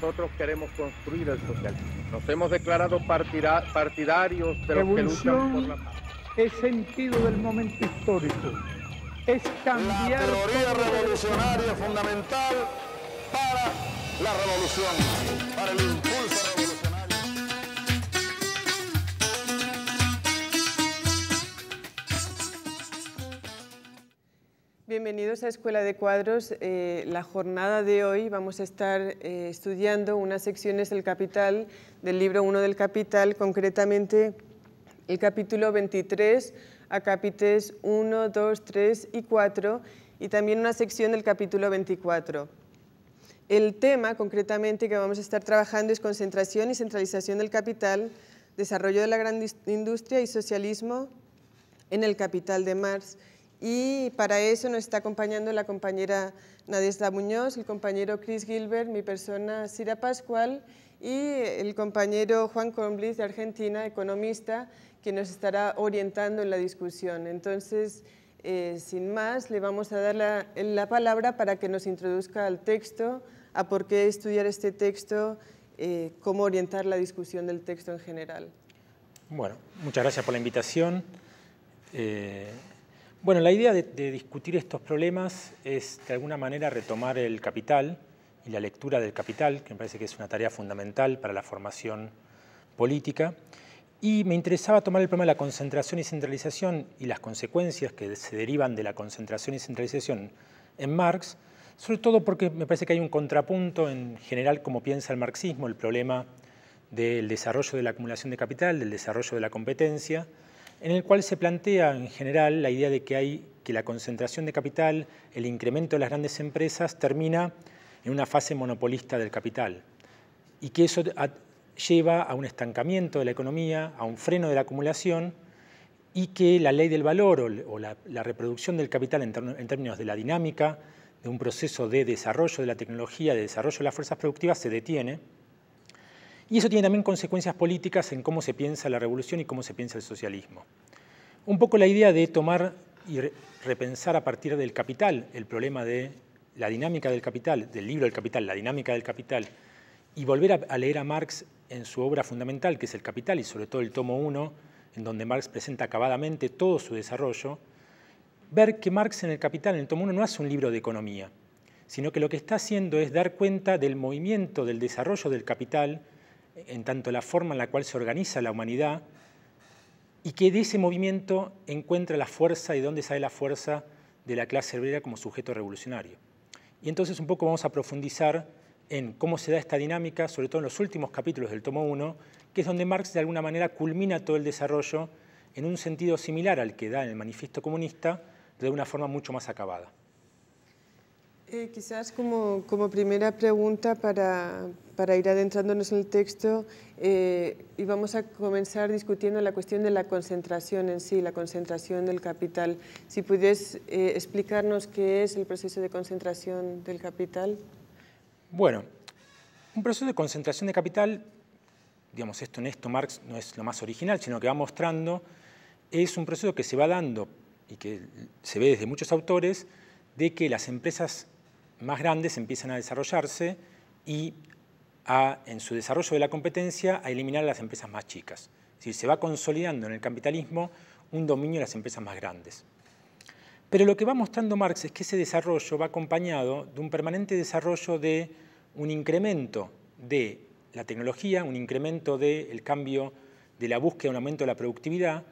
nosotros queremos construir el socialismo. Nos hemos declarado partidarios de los que luchan por la paz. Es sentido del momento histórico. Es cambiar. La teoría revolucionaria fundamental para la revolución, para el impulso. Bienvenidos a Escuela de Cuadros. Eh, la jornada de hoy vamos a estar eh, estudiando unas secciones del Capital, del libro 1 del Capital, concretamente el capítulo 23 a capítulos 1, 2, 3 y 4 y también una sección del capítulo 24. El tema concretamente que vamos a estar trabajando es concentración y centralización del capital, desarrollo de la gran industria y socialismo en el capital de Marx. Y para eso nos está acompañando la compañera Nadia Muñoz, el compañero Chris Gilbert, mi persona Sira Pascual y el compañero Juan Comblis de Argentina, economista, que nos estará orientando en la discusión. Entonces, eh, sin más, le vamos a dar la, palabra para que nos introduzca al texto, a por qué estudiar este texto, eh, cómo orientar la discusión del texto en general. Bueno, muchas gracias por la invitación. Eh, bueno, la idea de, de, discutir estos problemas es de alguna manera retomar el capital y la lectura del capital, que me parece que es una tarea fundamental para la formación política. Y me interesaba tomar el problema de la concentración y centralización y las consecuencias que se derivan de la concentración y centralización en Marx, sobre todo porque me parece que hay un contrapunto en general como piensa el marxismo, el problema del desarrollo de la acumulación de capital, del desarrollo de la competencia, en el cual se plantea en general la idea de que, hay, que la concentración de capital, el incremento de las grandes empresas termina en una fase monopolista del capital y que eso lleva a un estancamiento de la economía, a un freno de la acumulación y que la ley del valor o, la, reproducción del capital en términos de la dinámica de un proceso de desarrollo de la tecnología, de desarrollo de las fuerzas productivas, se detiene y eso tiene también consecuencias políticas en cómo se piensa la revolución y cómo se piensa el socialismo. Un poco la idea de tomar y repensar a partir del capital el problema de la dinámica del capital, del libro del capital, la dinámica del capital, y volver a leer a Marx en su obra fundamental, que es El Capital, y sobre todo el tomo 1, en donde Marx presenta acabadamente todo su desarrollo, ver que Marx en El Capital, en el tomo 1, no hace un libro de economía, sino que lo que está haciendo es dar cuenta del movimiento, del desarrollo del capital, en tanto la forma en la cual se organiza la humanidad, y que de ese movimiento encuentra la fuerza y dónde sale la fuerza de la clase obrera como sujeto revolucionario. Y entonces un poco vamos a profundizar en cómo se da esta dinámica, sobre todo en los últimos capítulos del tomo 1, que es donde Marx de alguna manera culmina todo el desarrollo en un sentido similar al que da en el manifiesto comunista, de una forma mucho más acabada. Eh, quizás como, como, primera pregunta para, ir adentrándonos en el texto, eh, y vamos a comenzar discutiendo la cuestión de la concentración en sí, la concentración del capital. Si pudieras eh, explicarnos qué es el proceso de concentración del capital. Bueno, un proceso de concentración de capital, digamos esto en esto Marx no es lo más original, sino que va mostrando, es un proceso que se va dando y que se ve desde muchos autores, de que las empresas más grandes empiezan a desarrollarse y en su desarrollo de la competencia a eliminar a las empresas más chicas. Es decir, se va consolidando en el capitalismo un dominio de las empresas más grandes. Pero lo que va mostrando Marx es que ese desarrollo va acompañado de un permanente desarrollo de un incremento de la tecnología, un incremento del cambio de la búsqueda, un aumento de la productividad,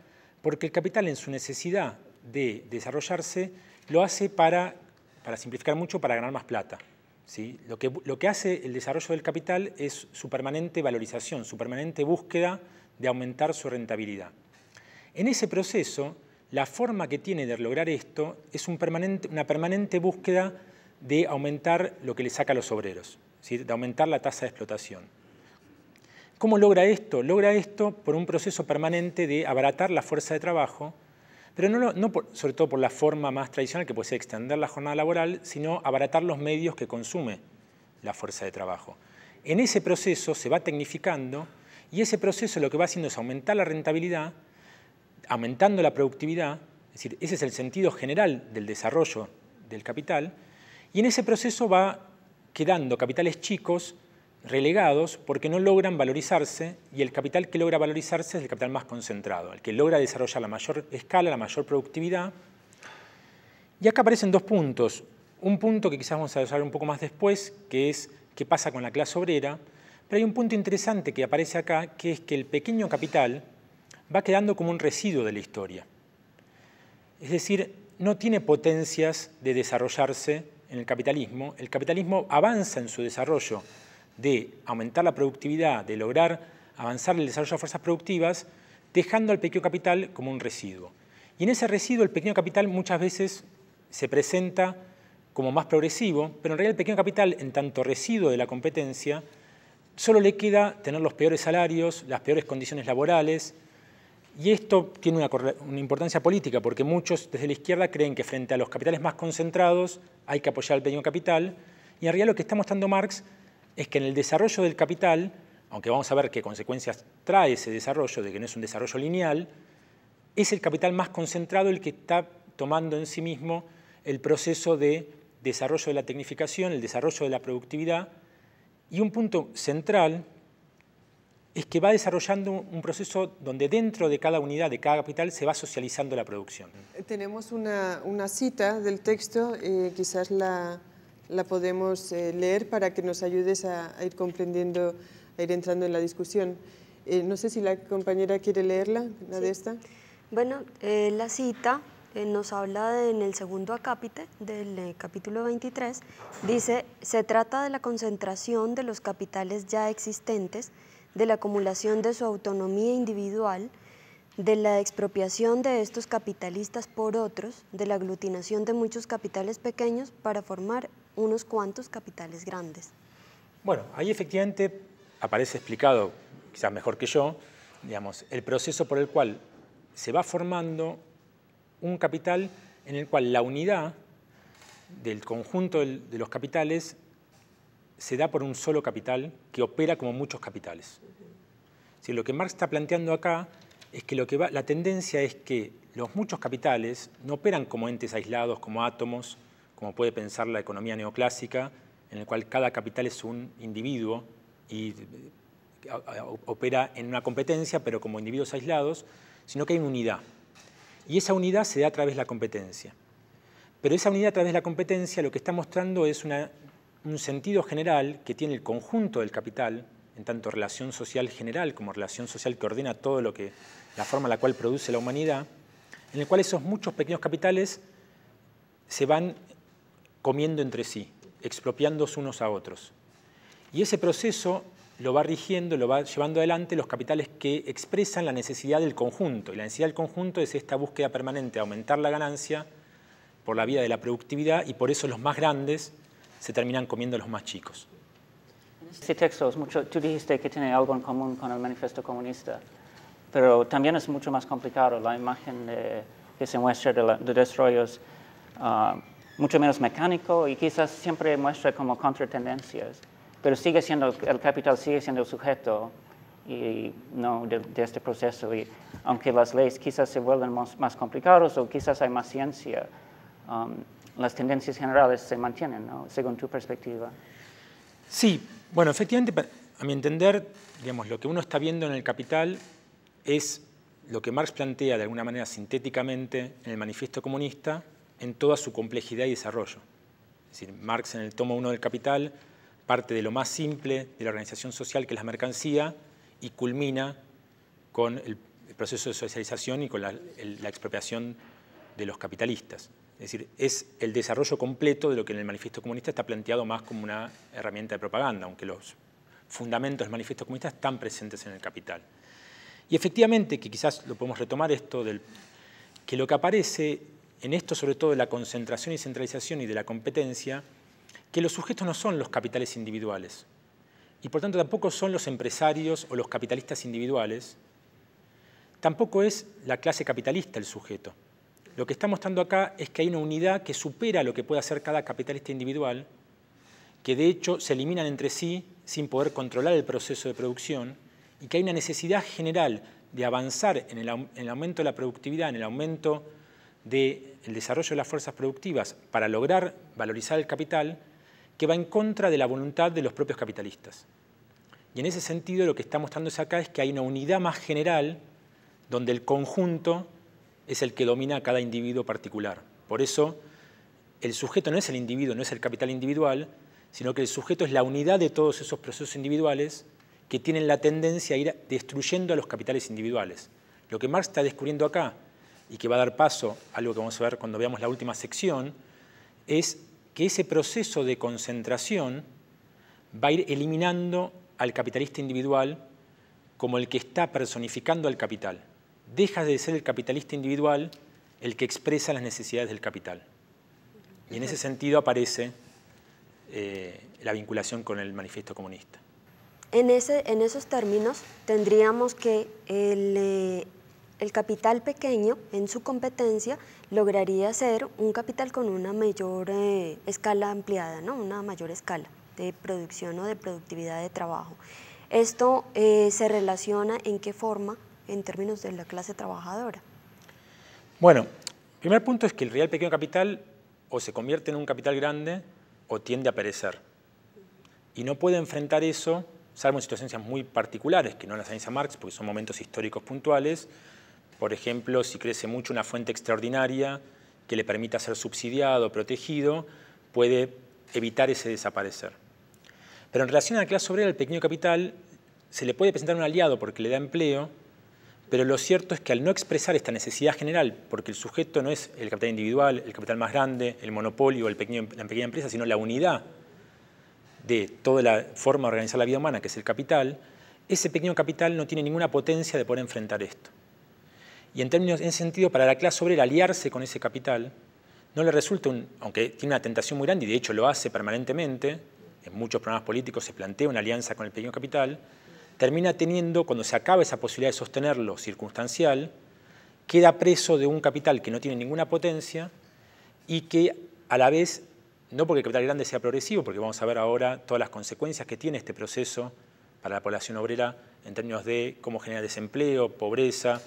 porque el capital en su necesidad de desarrollarse lo hace para para simplificar mucho, para ganar más plata. ¿sí? Lo, que, lo que hace el desarrollo del capital es su permanente valorización, su permanente búsqueda de aumentar su rentabilidad. En ese proceso, la forma que tiene de lograr esto es una permanente búsqueda de aumentar lo que le saca a los obreros, de aumentar la tasa de explotación. ¿Cómo logra esto? Logra esto por un proceso permanente de abaratar la fuerza de trabajo pero no, sobre todo por la forma más tradicional, que puede ser extender la jornada laboral, sino abaratar los medios que consume la fuerza de trabajo. En ese proceso se va tecnificando y ese proceso lo que va haciendo es aumentar la rentabilidad, aumentando la productividad, es decir, ese es el sentido general del desarrollo del capital, y en ese proceso va quedando capitales chicos relegados porque no logran valorizarse y el capital que logra valorizarse es el capital más concentrado, el que logra desarrollar la mayor escala, la mayor productividad. Y acá aparecen dos puntos. Un punto que quizás vamos a desarrollar un poco más después, que es qué pasa con la clase obrera, pero hay un punto interesante que aparece acá, que es que el pequeño capital va quedando como un residuo de la historia. Es decir, no tiene potencias de desarrollarse en el capitalismo, el capitalismo avanza en su desarrollo, de aumentar la productividad, de lograr avanzar el desarrollo de fuerzas productivas, dejando al pequeño capital como un residuo. Y en ese residuo el pequeño capital muchas veces se presenta como más progresivo, pero en realidad el pequeño capital, en tanto residuo de la competencia, solo le queda tener los peores salarios, las peores condiciones laborales, y esto tiene una, importancia política, porque muchos desde la izquierda creen que frente a los capitales más concentrados hay que apoyar al pequeño capital, y en realidad lo que está mostrando Marx es que en el desarrollo del capital, aunque vamos a ver qué consecuencias trae ese desarrollo, de que no es un desarrollo lineal, es el capital más concentrado el que está tomando en sí mismo el proceso de desarrollo de la tecnificación, el desarrollo de la productividad, y un punto central es que va desarrollando un proceso donde dentro de cada unidad, de cada capital, se va socializando la producción. Tenemos una, cita del texto, eh, quizás la, la podemos eh, leer para que nos ayudes a, ir comprendiendo, a ir entrando en la discusión. Eh, no sé si la compañera quiere leerla, la de esta. Bueno, eh, la cita nos habla en el segundo acápite del capítulo 23, dice, se trata de la concentración de los capitales ya existentes, de la acumulación de su autonomía individual, de la expropiación de estos capitalistas por otros, de la aglutinación de muchos capitales pequeños para formar unos cuantos capitales grandes. Bueno, ahí efectivamente aparece explicado, quizás mejor que yo, digamos, el proceso por el cual se va formando un capital en el cual la unidad del conjunto de los capitales se da por un solo capital que opera como muchos capitales. Si lo que Marx está planteando acá es que, lo que la tendencia es que los muchos capitales no operan como entes aislados, como átomos, como puede pensar la economía neoclásica, en el cual cada capital es un individuo y eh, opera en una competencia, pero como individuos aislados, sino que hay una unidad. Y esa unidad se da a través de la competencia. Pero esa unidad a través de la competencia lo que está mostrando es un sentido general que tiene el conjunto del capital, en tanto relación social general como relación social que ordena todo lo que, la forma en la cual produce la humanidad, en el cual esos muchos pequeños capitales se van comiendo entre sí, expropiándose unos a otros. Y ese proceso lo va rigiendo, lo va llevando adelante los capitales que expresan la necesidad del conjunto. Y la necesidad del conjunto es esta búsqueda permanente de aumentar la ganancia por la vía de la productividad y por eso los más grandes se terminan comiendo a los más chicos. En este texto mucho, tú dijiste que tiene algo en común con el Manifesto comunista, pero también es mucho más complicado la imagen que se muestra de, los desarrollos ah, mucho menos mecánico y quizás siempre muestra como contratendencias, pero sigue siendo, el capital sigue siendo el sujeto y no de, este proceso. Y aunque las leyes quizás se vuelvan más, complicadas o quizás hay más ciencia, um, las tendencias generales se mantienen, según tu perspectiva. Sí, bueno, efectivamente, a mi entender, digamos, lo que uno está viendo en el capital es lo que Marx plantea de alguna manera sintéticamente en el manifiesto comunista, en toda su complejidad y desarrollo. Es decir, Marx en el tomo 1 del Capital parte de lo más simple de la organización social que es la mercancía y culmina con el proceso de socialización y con la, expropiación de los capitalistas. Es decir, es el desarrollo completo de lo que en el manifiesto comunista está planteado más como una herramienta de propaganda, aunque los fundamentos del manifiesto comunista están presentes en el capital. Y efectivamente, que quizás lo podemos retomar esto, del, que lo que aparece en esto sobre todo de la concentración y centralización y de la competencia, que los sujetos no son los capitales individuales y por tanto tampoco son los empresarios o los capitalistas individuales, tampoco es la clase capitalista el sujeto. Lo que está mostrando acá es que hay una unidad que supera lo que puede hacer cada capitalista individual, que de hecho se eliminan entre sí sin poder controlar el proceso de producción y que hay una necesidad general de avanzar en el, en el aumento de la productividad, en el aumento del desarrollo de las fuerzas productivas para lograr valorizar el capital que va en contra de la voluntad de los propios capitalistas. Y en ese sentido lo que está mostrándose acá es que hay una unidad más general donde el conjunto es el que domina a cada individuo particular. Por eso el sujeto no es el individuo, no es el capital individual, sino que el sujeto es la unidad de todos esos procesos individuales que tienen la tendencia a ir destruyendo a los capitales individuales. Lo que Marx está descubriendo acá y que va a dar paso a algo que vamos a ver cuando veamos la última sección, es que ese proceso de concentración va a ir eliminando al capitalista individual como el que está personificando al capital. Deja de ser el capitalista individual el que expresa las necesidades del capital. Y en ese sentido aparece eh, la vinculación con el manifiesto comunista. En, ese, en esos términos tendríamos que el, eh, el capital pequeño en su competencia lograría ser un capital con una mayor eh, escala ampliada, ¿no? una mayor escala de producción o de productividad de trabajo. Esto eh, se relaciona en qué forma en términos de la clase trabajadora. Bueno, primer punto es que el real pequeño capital o se convierte en un capital grande o tiende a perecer. Y no puede enfrentar eso, salvo en situaciones muy particulares, que no las analiza Marx porque son momentos históricos puntuales, por ejemplo, si crece mucho una fuente extraordinaria que le permita ser subsidiado, protegido, puede evitar ese desaparecer. Pero en relación a la clase obrera, el pequeño capital se le puede presentar un aliado porque le da empleo, pero lo cierto es que al no expresar esta necesidad general, porque el sujeto no es el capital individual, el capital más grande, el monopolio, o la pequeña empresa, sino la unidad de toda la forma de organizar la vida humana, que es el capital, ese pequeño capital no tiene ninguna potencia de poder enfrentar esto y en términos, en sentido, para la clase obrera aliarse con ese capital no le resulta, un, aunque tiene una tentación muy grande y de hecho lo hace permanentemente, en muchos programas políticos se plantea una alianza con el pequeño capital, termina teniendo, cuando se acaba esa posibilidad de sostenerlo circunstancial, queda preso de un capital que no tiene ninguna potencia y que a la vez, no porque el capital grande sea progresivo, porque vamos a ver ahora todas las consecuencias que tiene este proceso para la población obrera en términos de cómo genera desempleo, pobreza,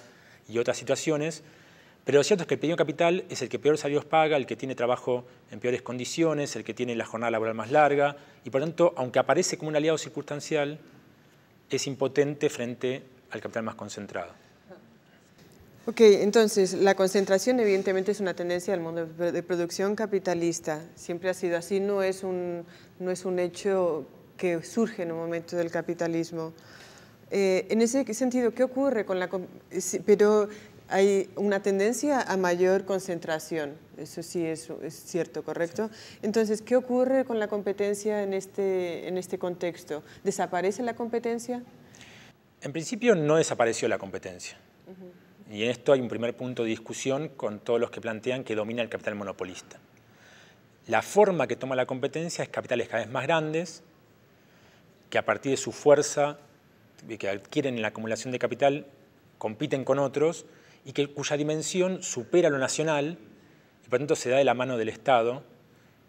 y otras situaciones, pero lo cierto es que el pequeño capital es el que peor salarios paga, el que tiene trabajo en peores condiciones, el que tiene la jornada laboral más larga, y por lo tanto, aunque aparece como un aliado circunstancial, es impotente frente al capital más concentrado. Ok, entonces la concentración evidentemente es una tendencia del mundo de producción capitalista, siempre ha sido así, no es un, no es un hecho que surge en un momento del capitalismo. Eh, en ese sentido, ¿qué ocurre con la... Eh, pero hay una tendencia a mayor concentración, eso sí es, es cierto, ¿correcto? Entonces, ¿qué ocurre con la competencia en este, en este contexto? ¿Desaparece la competencia? En principio no desapareció la competencia. Y en esto hay un primer punto de discusión con todos los que plantean que domina el capital monopolista. La forma que toma la competencia es capitales cada vez más grandes, que a partir de su fuerza que adquieren la acumulación de capital compiten con otros y que, cuya dimensión supera lo nacional y por tanto se da de la mano del Estado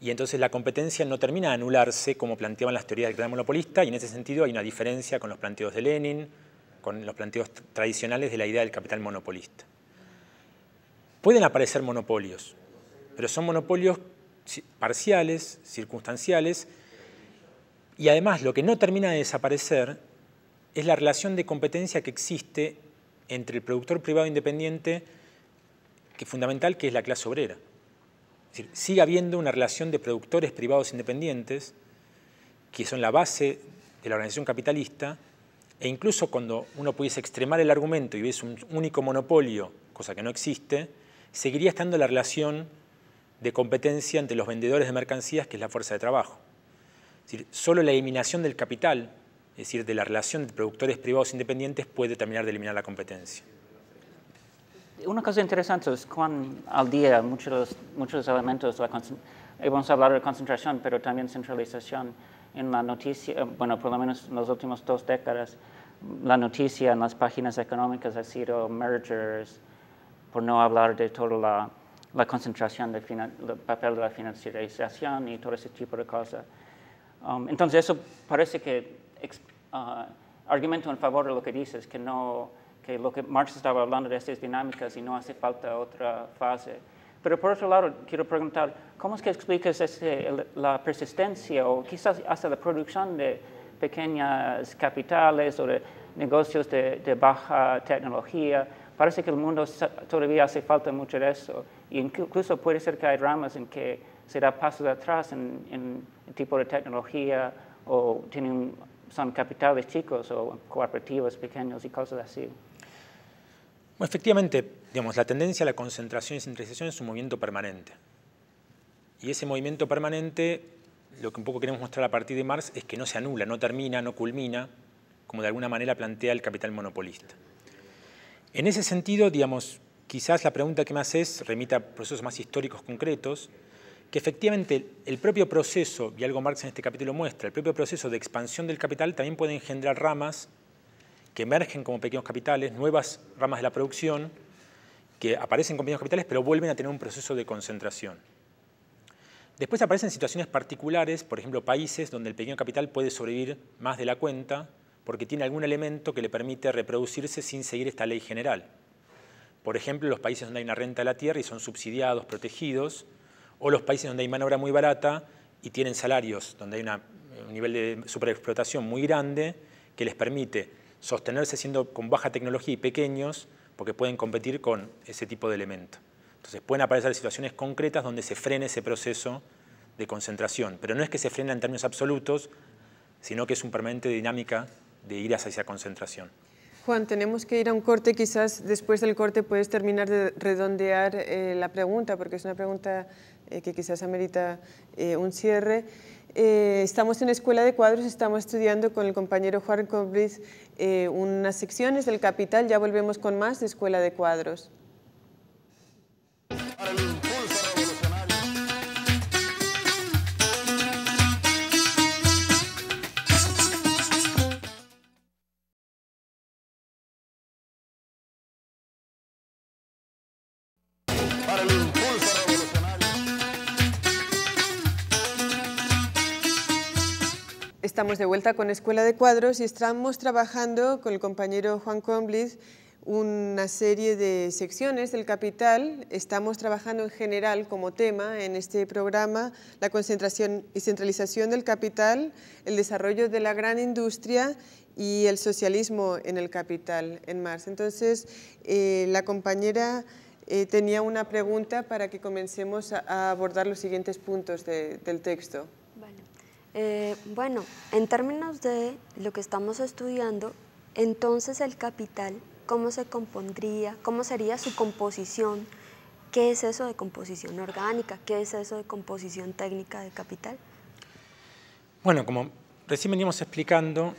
y entonces la competencia no termina de anularse como planteaban las teorías del capital monopolista y en ese sentido hay una diferencia con los planteos de Lenin, con los planteos tradicionales de la idea del capital monopolista. Pueden aparecer monopolios, pero son monopolios parciales, circunstanciales, y además lo que no termina de desaparecer es la relación de competencia que existe entre el productor privado independiente, que es fundamental, que es la clase obrera. sigue habiendo una relación de productores privados independientes, que son la base de la organización capitalista, e incluso cuando uno pudiese extremar el argumento y hubiese un único monopolio, cosa que no existe, seguiría estando la relación de competencia entre los vendedores de mercancías, que es la fuerza de trabajo. solo la eliminación del capital es decir, de la relación de productores privados e independientes puede terminar de eliminar la competencia. Una cosa interesante es cuán al día muchos, muchos elementos, eh, vamos a hablar de concentración, pero también centralización en la noticia, eh, bueno, por lo menos en las últimas dos décadas, la noticia en las páginas económicas ha sido mergers, por no hablar de toda la, la concentración del papel de la financiarización y todo ese tipo de cosas. Um, entonces, eso parece que Uh, argumento en favor de lo que dices, que, no, que lo que Marx estaba hablando de estas dinámicas y no hace falta otra fase. Pero por otro lado, quiero preguntar, ¿cómo es que explicas la persistencia o quizás hasta la producción de pequeñas capitales o de negocios de, baja tecnología? Parece que el mundo todavía hace falta mucho de eso. Y incluso puede ser que hay ramas en que se da pasos atrás en, en el tipo de tecnología o tiene un son capitales chicos o cooperativas pequeños y cosas así. efectivamente, digamos, la tendencia a la concentración y centralización es un movimiento permanente. Y ese movimiento permanente, lo que un poco queremos mostrar a partir de Marx es que no se anula, no termina, no culmina, como de alguna manera plantea el capital monopolista. En ese sentido, digamos, quizás la pregunta que me es, remita a procesos más históricos concretos, que efectivamente el propio proceso, y algo Marx en este capítulo muestra, el propio proceso de expansión del capital también puede engendrar ramas que emergen como pequeños capitales, nuevas ramas de la producción, que aparecen como pequeños capitales, pero vuelven a tener un proceso de concentración. Después aparecen situaciones particulares, por ejemplo, países donde el pequeño capital puede sobrevivir más de la cuenta porque tiene algún elemento que le permite reproducirse sin seguir esta ley general. Por ejemplo, los países donde hay una renta de la tierra y son subsidiados, protegidos, o los países donde hay mano obra muy barata y tienen salarios, donde hay un nivel de superexplotación muy grande que les permite sostenerse siendo con baja tecnología y pequeños porque pueden competir con ese tipo de elemento. Entonces pueden aparecer situaciones concretas donde se frene ese proceso de concentración, pero no es que se frene en términos absolutos, sino que es un permanente dinámica de ir hacia esa concentración. Juan, tenemos que ir a un corte, quizás después del corte puedes terminar de redondear eh, la pregunta, porque es una pregunta eh, que quizás amerita eh, un cierre. Eh, estamos en Escuela de Cuadros, estamos estudiando con el compañero Juan Cobriz unas secciones del Capital, ya volvemos con más de Escuela de Cuadros. Estamos de vuelta con Escuela de Cuadros y estamos trabajando con el compañero Juan Combliz una serie de secciones del Capital. Estamos trabajando en general como tema en este programa la concentración y centralización del capital, el desarrollo de la gran industria y el socialismo en el capital en Marx. Entonces, eh, la compañera eh, tenía una pregunta para que comencemos a, abordar los siguientes puntos del texto. Eh, bueno, en términos de lo que estamos estudiando, entonces el capital, ¿cómo se compondría? ¿Cómo sería su composición? ¿Qué es eso de composición orgánica? ¿Qué es eso de composición técnica de capital? Bueno, como recién veníamos explicando,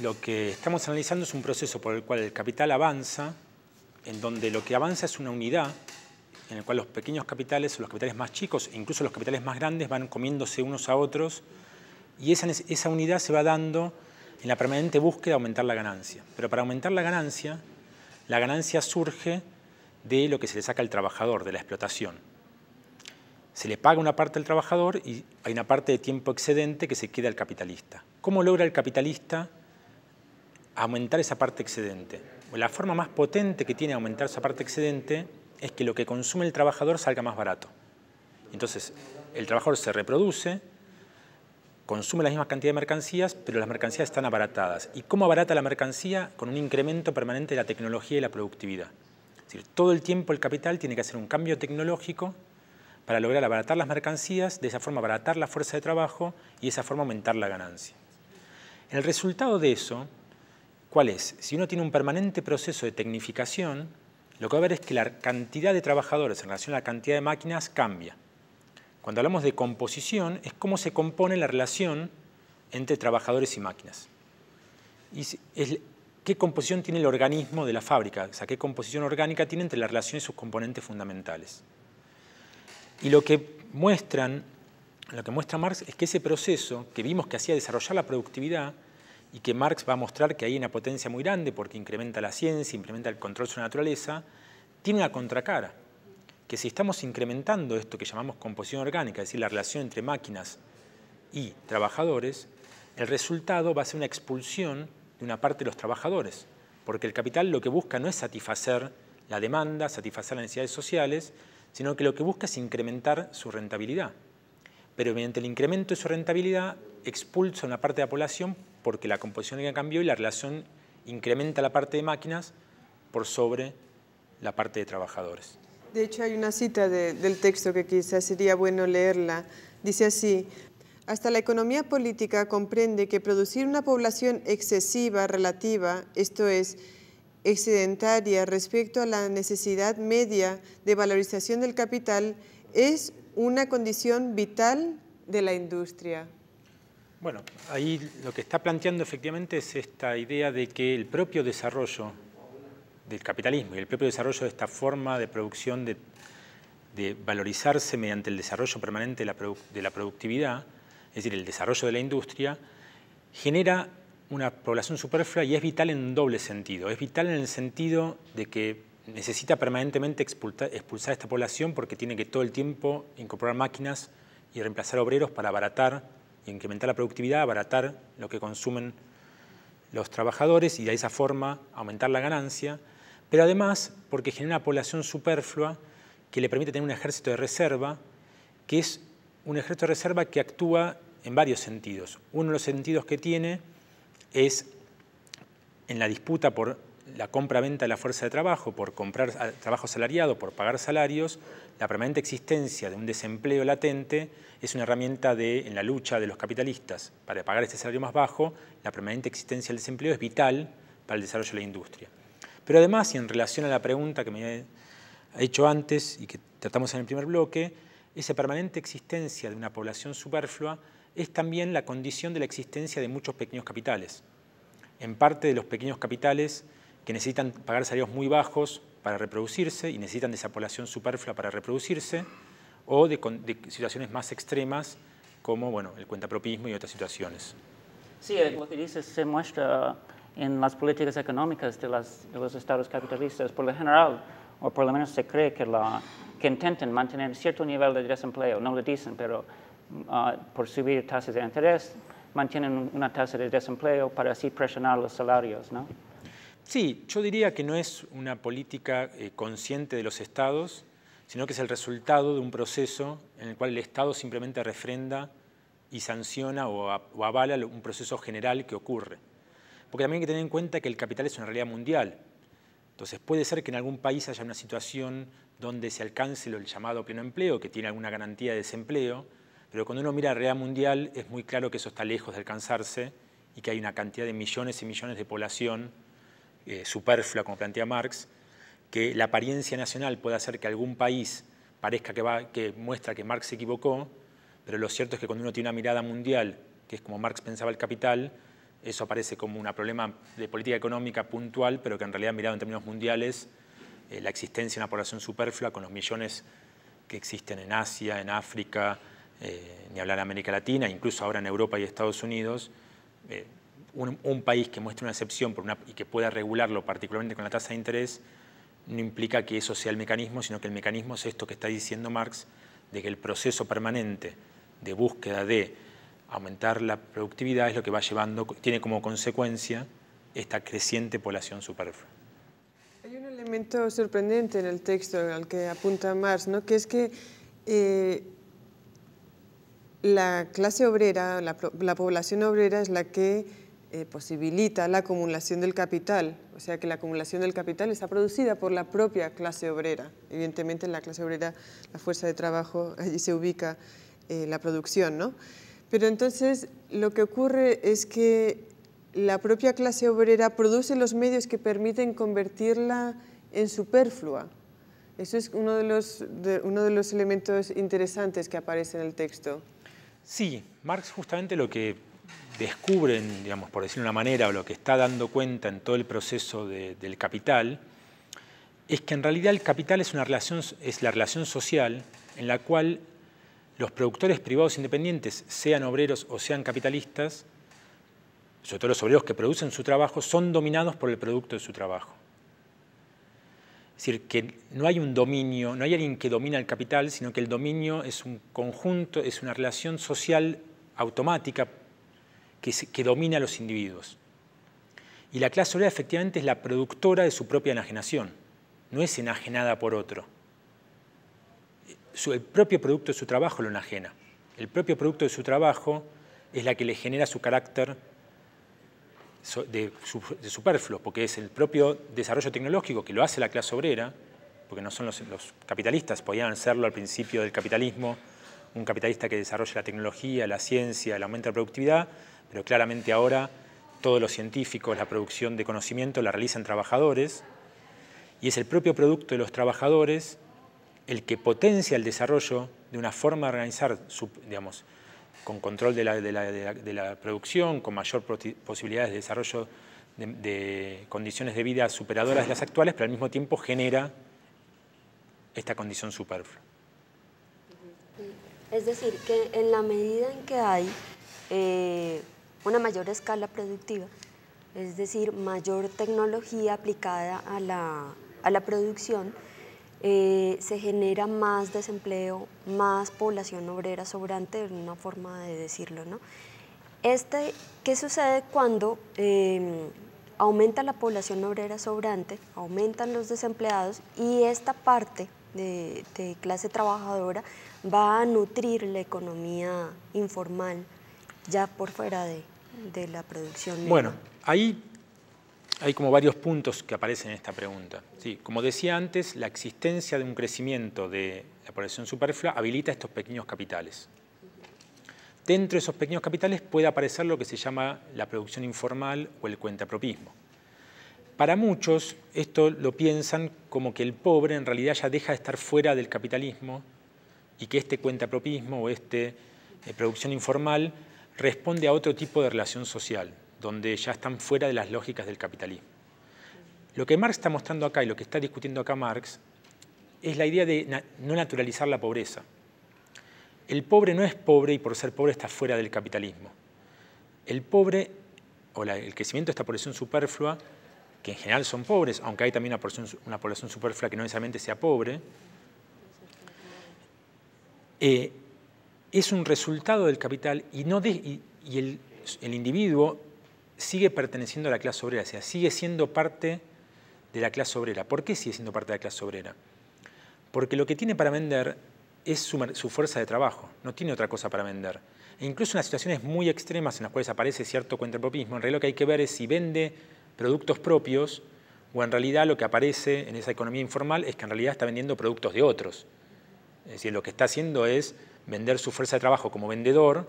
lo que estamos analizando es un proceso por el cual el capital avanza, en donde lo que avanza es una unidad, en el cual los pequeños capitales los capitales más chicos, e incluso los capitales más grandes, van comiéndose unos a otros y esa, unidad se va dando en la permanente búsqueda de aumentar la ganancia. Pero para aumentar la ganancia, la ganancia surge de lo que se le saca al trabajador, de la explotación. Se le paga una parte al trabajador y hay una parte de tiempo excedente que se queda al capitalista. ¿Cómo logra el capitalista aumentar esa parte excedente? La forma más potente que tiene de aumentar esa parte excedente es que lo que consume el trabajador salga más barato. Entonces, el trabajador se reproduce, consume la misma cantidad de mercancías, pero las mercancías están abaratadas. ¿Y cómo abarata la mercancía? Con un incremento permanente de la tecnología y la productividad. Es decir, todo el tiempo el capital tiene que hacer un cambio tecnológico para lograr abaratar las mercancías, de esa forma abaratar la fuerza de trabajo y de esa forma aumentar la ganancia. El resultado de eso, ¿cuál es? Si uno tiene un permanente proceso de tecnificación, lo que va a ver es que la cantidad de trabajadores en relación a la cantidad de máquinas cambia. Cuando hablamos de composición, es cómo se compone la relación entre trabajadores y máquinas. Y qué composición tiene el organismo de la fábrica, o sea, qué composición orgánica tiene entre la relación y sus componentes fundamentales. Y lo que muestran, lo que muestra Marx es que ese proceso que vimos que hacía desarrollar la productividad y que Marx va a mostrar que hay una potencia muy grande porque incrementa la ciencia, incrementa el control sobre la naturaleza, tiene una contracara que si estamos incrementando esto que llamamos composición orgánica, es decir, la relación entre máquinas y trabajadores, el resultado va a ser una expulsión de una parte de los trabajadores, porque el capital lo que busca no es satisfacer la demanda, satisfacer las necesidades sociales, sino que lo que busca es incrementar su rentabilidad. Pero mediante el incremento de su rentabilidad expulsa una parte de la población porque la composición orgánica cambió y la relación incrementa la parte de máquinas por sobre la parte de trabajadores. De hecho, hay una cita del texto que quizás sería bueno leerla. Dice así, hasta la economía política comprende que producir una población excesiva relativa, esto es, excedentaria respecto a la necesidad media de valorización del capital, es una condición vital de la industria. Bueno, ahí lo que está planteando efectivamente es esta idea de que el propio desarrollo del capitalismo y el propio desarrollo de esta forma de producción, de, valorizarse mediante el desarrollo permanente de la, de la productividad, es decir, el desarrollo de la industria, genera una población superflua y es vital en un doble sentido. Es vital en el sentido de que necesita permanentemente expulsar a esta población porque tiene que todo el tiempo incorporar máquinas y reemplazar obreros para abaratar y incrementar la productividad, abaratar lo que consumen los trabajadores y de esa forma aumentar la ganancia pero además porque genera una población superflua que le permite tener un ejército de reserva, que es un ejército de reserva que actúa en varios sentidos. Uno de los sentidos que tiene es en la disputa por la compra-venta de la fuerza de trabajo, por comprar trabajo salariado, por pagar salarios, la permanente existencia de un desempleo latente es una herramienta de, en la lucha de los capitalistas. Para pagar este salario más bajo, la permanente existencia del desempleo es vital para el desarrollo de la industria. Pero además, y en relación a la pregunta que me ha hecho antes y que tratamos en el primer bloque, esa permanente existencia de una población superflua es también la condición de la existencia de muchos pequeños capitales. En parte de los pequeños capitales que necesitan pagar salarios muy bajos para reproducirse y necesitan de esa población superflua para reproducirse, o de, situaciones más extremas como bueno, el cuentapropismo y otras situaciones. Sí, lo que dices se muestra en las políticas económicas de, los estados capitalistas. Por lo general, o por lo menos se cree que, la, intentan mantener cierto nivel de desempleo, no lo dicen, pero ah, por subir tasas de interés, mantienen una tasa de desempleo para así presionar los salarios, ¿no? Sí, yo diría que no es una política eh, consciente de los estados, sino que es el resultado de un proceso en el cual el Estado simplemente refrenda y sanciona o avala un proceso general que ocurre. Porque también hay que tener en cuenta que el capital es una realidad mundial. Entonces puede ser que en algún país haya una situación donde se alcance el llamado pleno empleo, que tiene alguna garantía de desempleo, pero cuando uno mira la realidad mundial es muy claro que eso está lejos de alcanzarse y que hay una cantidad de millones y millones de población eh, superflua, como plantea Marx, que la apariencia nacional puede hacer que algún país parezca que muestra que Marx se equivocó, pero lo cierto es que cuando uno tiene una mirada mundial, que es como Marx pensaba el capital, eso aparece como un problema de política económica puntual, pero que en realidad mirado en términos mundiales, eh, la existencia de una población superflua con los millones que existen en Asia, en África, eh, ni hablar de América Latina, incluso ahora en Europa y Estados Unidos, eh, un, país que muestre una excepción por y que pueda regularlo particularmente con la tasa de interés, no implica que eso sea el mecanismo, sino que el mecanismo es esto que está diciendo Marx, de que el proceso permanente de búsqueda de aumentar la productividad es lo que va llevando, tiene como consecuencia esta creciente población superflua. Hay un elemento sorprendente en el texto al que apunta Marx, ¿no? que es que eh, la clase obrera, la, población obrera es la que eh, posibilita la acumulación del capital, o sea que la acumulación del capital está producida por la propia clase obrera. Evidentemente en la clase obrera la fuerza de trabajo, allí se ubica eh, la producción, ¿no? Pero entonces lo que ocurre es que la propia clase obrera produce los medios que permiten convertirla en superflua. Eso es uno de los, uno de los elementos interesantes que aparece en el texto. Sí, Marx justamente lo que descubren, digamos, por decirlo de una manera, o lo que está dando cuenta en todo el proceso del capital, es que en realidad el capital es, una relación, es la relación social en la cual los productores privados independientes, sean obreros o sean capitalistas, sobre todo los obreros que producen su trabajo, son dominados por el producto de su trabajo. Es decir, que no hay un dominio, no hay alguien que domina el capital, sino que el dominio es un conjunto, es una relación social automática que, que domina a los individuos. Y la clase obrera efectivamente es la productora de su propia enajenación, no es enajenada por otro el propio producto de su trabajo lo enajena. El propio producto de su trabajo es la que le genera su carácter de, superfluo, porque es el propio desarrollo tecnológico que lo hace la clase obrera, porque no son los, capitalistas, podían serlo al principio del capitalismo, un capitalista que desarrolla la tecnología, la ciencia, el aumento de la productividad, pero claramente ahora todos los científicos, la producción de conocimiento la realizan trabajadores, y es el propio producto de los trabajadores el que potencia el desarrollo de una forma de organizar, digamos, con control de la, producción, con mayor posibilidades de desarrollo de, condiciones de vida superadoras de las actuales, pero al mismo tiempo genera esta condición superflua. Es decir, que en la medida en que hay eh, una mayor escala productiva, es decir, mayor tecnología aplicada a la, producción, eh, se genera más desempleo, más población obrera sobrante, una forma de decirlo, ¿no? Este, ¿Qué sucede cuando em, aumenta la población obrera sobrante, aumentan los desempleados y esta parte de, clase trabajadora va a nutrir la economía informal ya por fuera de, de la producción? Bueno, ahí hay como varios puntos que aparecen en esta pregunta. Sí, como decía antes, la existencia de un crecimiento de la población superflua habilita estos pequeños capitales. Dentro de esos pequeños capitales puede aparecer lo que se llama la producción informal o el cuentapropismo. Para muchos esto lo piensan como que el pobre en realidad ya deja de estar fuera del capitalismo y que este cuentapropismo o esta eh, producción informal responde a otro tipo de relación social donde ya están fuera de las lógicas del capitalismo. Lo que Marx está mostrando acá y lo que está discutiendo acá Marx es la idea de no naturalizar la pobreza. El pobre no es pobre y por ser pobre está fuera del capitalismo. El pobre, o el crecimiento de esta población superflua, que en general son pobres, aunque hay también una población, superflua que no necesariamente sea pobre, eh, es un resultado del capital y, no el individuo sigue perteneciendo a la clase obrera, o sea, sigue siendo parte de la clase obrera. ¿Por qué sigue siendo parte de la clase obrera? Porque lo que tiene para vender es su, fuerza de trabajo, no tiene otra cosa para vender. E incluso en las situaciones muy extremas en las cuales aparece cierto contrapropismo, en realidad lo que hay que ver es si vende productos propios o en realidad lo que aparece en esa economía informal es que en realidad está vendiendo productos de otros. Es decir, lo que está haciendo es vender su fuerza de trabajo como vendedor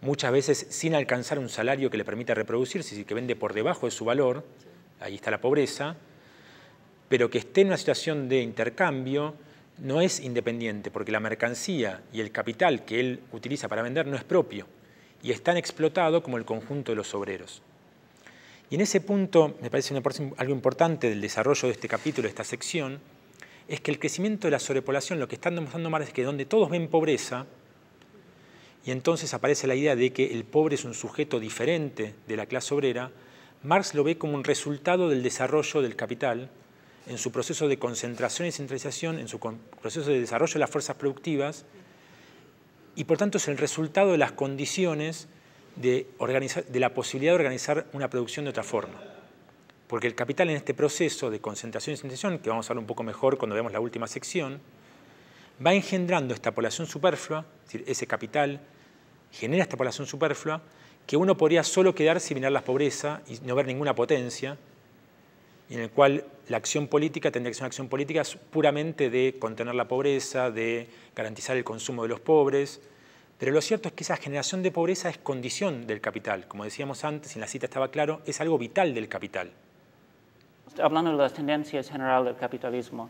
muchas veces sin alcanzar un salario que le permita reproducirse, que vende por debajo de su valor, ahí está la pobreza, pero que esté en una situación de intercambio no es independiente, porque la mercancía y el capital que él utiliza para vender no es propio y es tan explotado como el conjunto de los obreros. Y en ese punto, me parece algo importante del desarrollo de este capítulo, de esta sección, es que el crecimiento de la sobrepoblación lo que están demostrando más es que donde todos ven pobreza, y entonces aparece la idea de que el pobre es un sujeto diferente de la clase obrera, Marx lo ve como un resultado del desarrollo del capital en su proceso de concentración y centralización, en su proceso de desarrollo de las fuerzas productivas, y por tanto es el resultado de las condiciones de, la posibilidad de organizar una producción de otra forma. Porque el capital en este proceso de concentración y centralización, que vamos a hablar un poco mejor cuando veamos la última sección, va engendrando esta población superflua, es decir, ese capital genera esta población superflua que uno podría solo quedarse y mirar la pobreza y no ver ninguna potencia, y en el cual la acción política tendría que ser una acción política puramente de contener la pobreza, de garantizar el consumo de los pobres, pero lo cierto es que esa generación de pobreza es condición del capital. Como decíamos antes, y en la cita estaba claro, es algo vital del capital. Hablando de las tendencias generales del capitalismo,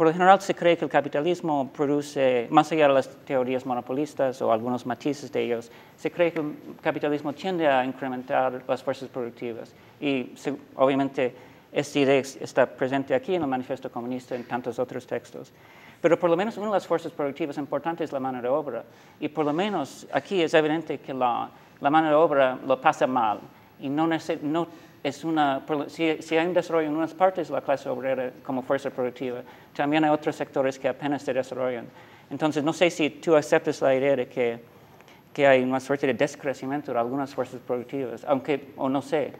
por lo general se cree que el capitalismo produce, más allá de las teorías monopolistas o algunos matices de ellos, se cree que el capitalismo tiende a incrementar las fuerzas productivas. Y obviamente esta idea está presente aquí en el Manifesto Comunista y en tantos otros textos. Pero por lo menos una de las fuerzas productivas importantes es la mano de obra. Y por lo menos aquí es evidente que la, mano de obra lo pasa mal y no, no es una, si, si, hay un desarrollo en unas partes, la clase obrera como fuerza productiva, también hay otros sectores que apenas se desarrollan. Entonces, no sé si tú aceptas la idea de que, que hay una suerte de descrecimiento de algunas fuerzas productivas, aunque, o no sé,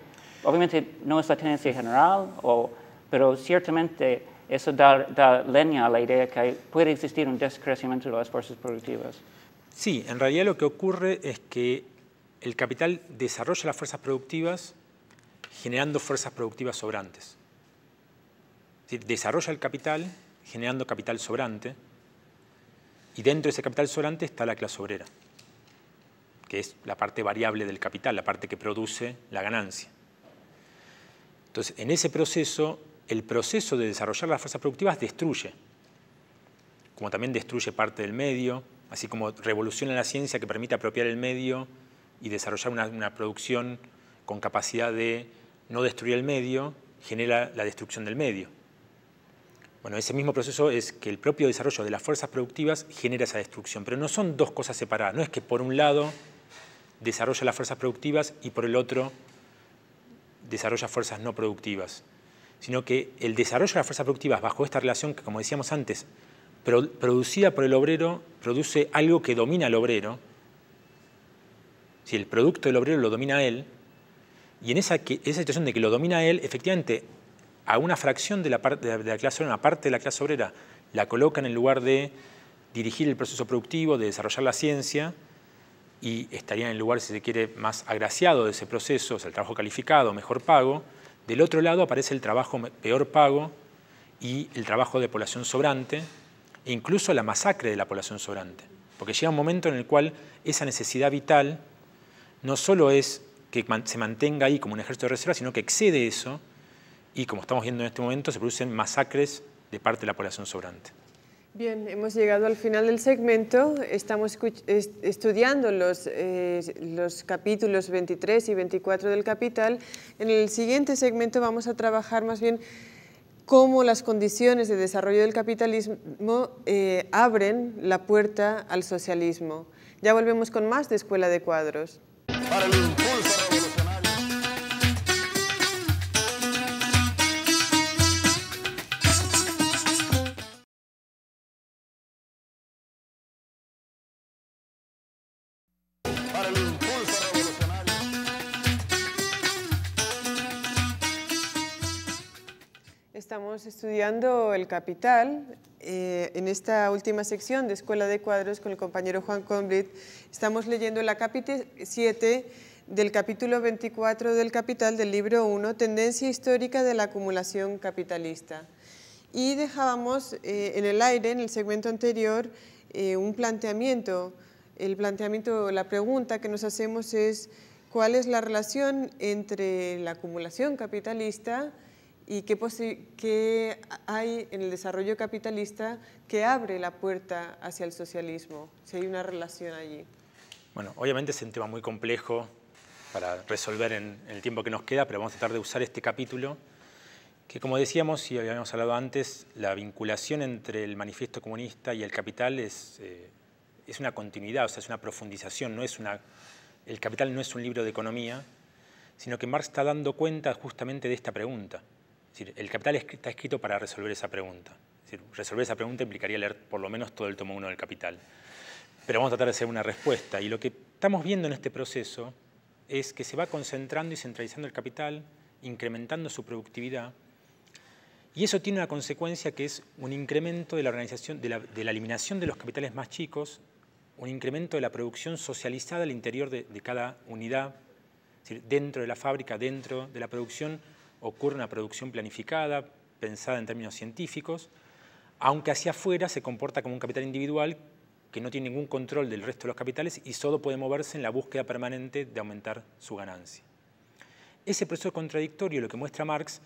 obviamente no es la tendencia general, o, pero ciertamente eso da, da leña a la idea que puede existir un descrecimiento de las fuerzas productivas. Sí, en realidad lo que ocurre es que el capital desarrolla las fuerzas productivas generando fuerzas productivas sobrantes. desarrolla el capital generando capital sobrante y dentro de ese capital sobrante está la clase obrera, que es la parte variable del capital, la parte que produce la ganancia. Entonces, en ese proceso, el proceso de desarrollar las fuerzas productivas destruye, como también destruye parte del medio, así como revoluciona la ciencia que permite apropiar el medio y desarrollar una producción con capacidad de no destruye el medio genera la destrucción del medio. Bueno, ese mismo proceso es que el propio desarrollo de las fuerzas productivas genera esa destrucción, pero no son dos cosas separadas, no es que por un lado desarrolla las fuerzas productivas y por el otro desarrolla fuerzas no productivas, sino que el desarrollo de las fuerzas productivas bajo esta relación que, como decíamos antes, producida por el obrero, produce algo que domina al obrero, si el producto del obrero lo domina él, y en esa, situación de que lo domina él, efectivamente, a una fracción de la, clase obrera, una parte de la clase obrera, la colocan en lugar de dirigir el proceso productivo, de desarrollar la ciencia, y estaría en el lugar, si se quiere, más agraciado de ese proceso, o sea, el trabajo calificado, mejor pago. Del otro lado aparece el trabajo peor pago y el trabajo de población sobrante, e incluso la masacre de la población sobrante. Porque llega un momento en el cual esa necesidad vital no solo es que se mantenga ahí como un ejército de reserva, sino que excede eso y, como estamos viendo en este momento, se producen masacres de parte de la población sobrante. Bien, hemos llegado al final del segmento. Estamos estudiando los, eh, los capítulos 23 y 24 del Capital. En el siguiente segmento vamos a trabajar más bien cómo las condiciones de desarrollo del capitalismo eh, abren la puerta al socialismo. Ya volvemos con más de Escuela de Cuadros. Estamos estudiando el capital. Eh, en esta última sección de Escuela de Cuadros con el compañero Juan Comblit, estamos leyendo la capítulo 7 del capítulo 24 del Capital del libro 1, Tendencia histórica de la acumulación capitalista. Y dejábamos eh, en el aire, en el segmento anterior, eh, un planteamiento. El planteamiento, la pregunta que nos hacemos es, ¿cuál es la relación entre la acumulación capitalista y qué, hay en el desarrollo capitalista que abre la puerta hacia el socialismo, si hay una relación allí. Bueno, obviamente es un tema muy complejo para resolver en, el tiempo que nos queda, pero vamos a tratar de usar este capítulo, que como decíamos y habíamos hablado antes, la vinculación entre el manifiesto comunista y el capital es, eh, es una continuidad, o sea, es una profundización, no es una, el capital no es un libro de economía, sino que Marx está dando cuenta justamente de esta pregunta el capital está escrito para resolver esa pregunta. resolver esa pregunta implicaría leer por lo menos todo el tomo 1 del capital. Pero vamos a tratar de hacer una respuesta. Y lo que estamos viendo en este proceso es que se va concentrando y centralizando el capital, incrementando su productividad, y eso tiene una consecuencia que es un incremento de la, organización, de la, eliminación de los capitales más chicos, un incremento de la producción socializada al interior de, cada unidad, dentro de la fábrica, dentro de la producción, ocurre una producción planificada, pensada en términos científicos, aunque hacia afuera se comporta como un capital individual que no tiene ningún control del resto de los capitales y solo puede moverse en la búsqueda permanente de aumentar su ganancia. Ese proceso contradictorio lo que muestra Marx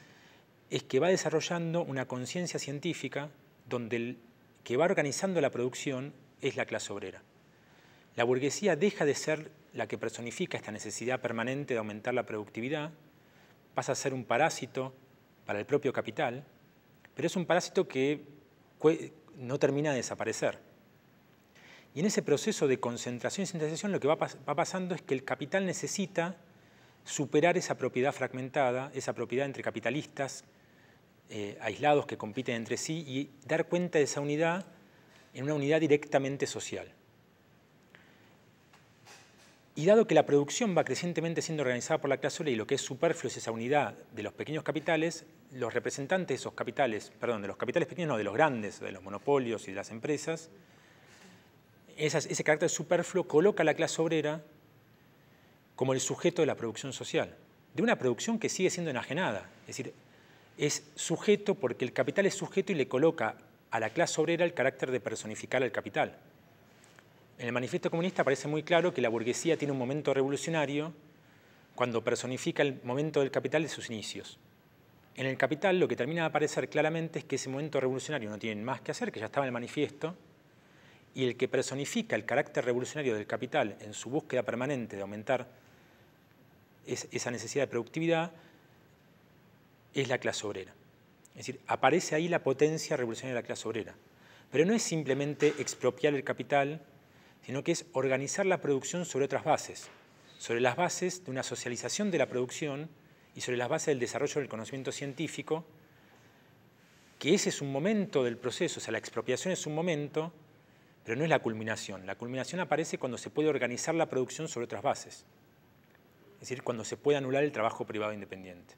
es que va desarrollando una conciencia científica donde el que va organizando la producción es la clase obrera. La burguesía deja de ser la que personifica esta necesidad permanente de aumentar la productividad pasa a ser un parásito para el propio capital, pero es un parásito que no termina de desaparecer. Y en ese proceso de concentración y centralización, lo que va, pasando es que el capital necesita superar esa propiedad fragmentada, esa propiedad entre capitalistas eh, aislados que compiten entre sí y dar cuenta de esa unidad en una unidad directamente social. Y dado que la producción va crecientemente siendo organizada por la clase obrera y lo que es superfluo es esa unidad de los pequeños capitales, los representantes de esos capitales, perdón, de los capitales pequeños, no, de los grandes, de los monopolios y de las empresas, ese carácter superfluo coloca a la clase obrera como el sujeto de la producción social, de una producción que sigue siendo enajenada, es decir, es sujeto porque el capital es sujeto y le coloca a la clase obrera el carácter de personificar al capital. En el manifiesto comunista parece muy claro que la burguesía tiene un momento revolucionario cuando personifica el momento del capital de sus inicios. En el capital lo que termina de aparecer claramente es que ese momento revolucionario no tiene más que hacer, que ya estaba en el manifiesto, y el que personifica el carácter revolucionario del capital en su búsqueda permanente de aumentar esa necesidad de productividad es la clase obrera. Es decir, aparece ahí la potencia revolucionaria de la clase obrera. Pero no es simplemente expropiar el capital sino que es organizar la producción sobre otras bases, sobre las bases de una socialización de la producción y sobre las bases del desarrollo del conocimiento científico, que ese es un momento del proceso, o sea, la expropiación es un momento, pero no es la culminación. La culminación aparece cuando se puede organizar la producción sobre otras bases, es decir, cuando se puede anular el trabajo privado independiente.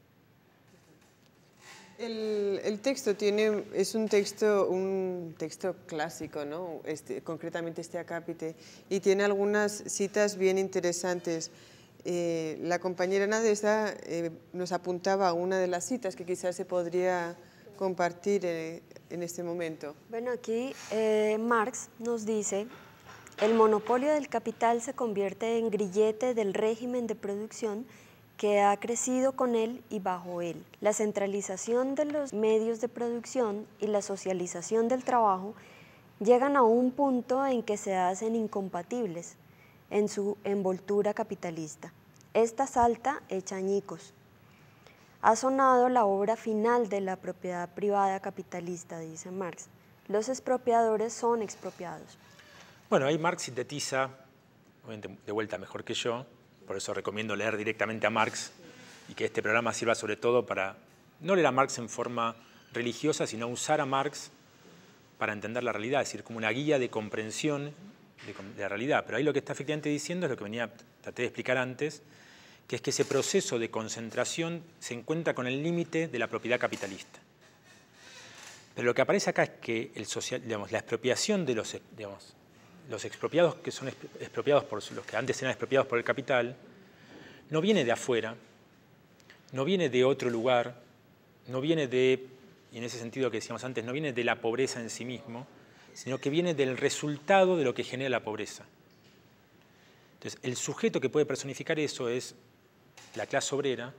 El, texto tiene, es un texto, un texto clásico, ¿no? este, concretamente este acápite, y tiene algunas citas bien interesantes. Eh, la compañera Nadesa eh, nos apuntaba a una de las citas que quizás se podría compartir eh, en este momento. Bueno, aquí Marx nos dice, el monopolio del capital se convierte en grillete del régimen de producción que ha crecido con él y bajo él. La centralización de los medios de producción y la socialización del trabajo llegan a un punto en que se hacen incompatibles en su envoltura capitalista. Esta salta echa añicos. Ha sonado la obra final de la propiedad privada capitalista, dice Marx. Los expropiadores son expropiados. Bueno, ahí Marx sintetiza, de vuelta mejor que yo, por eso recomiendo leer directamente a Marx y que este programa sirva sobre todo para no leer a Marx en forma religiosa, sino usar a Marx para entender la realidad, es decir, como una guía de comprensión de, la realidad. Pero ahí lo que está efectivamente diciendo es lo que venía, traté de explicar antes, que es que ese proceso de concentración se encuentra con el límite de la propiedad capitalista. Pero lo que aparece acá es que el digamos, la expropiación de los, digamos, los expropiados que son expropiados por los que antes eran expropiados por el capital, no viene de afuera, no viene de otro lugar, no viene de, y en ese sentido que decíamos antes, no viene de la pobreza en sí mismo, sino que viene del resultado de lo que genera la pobreza. Entonces, el sujeto que puede personificar eso es la clase obrera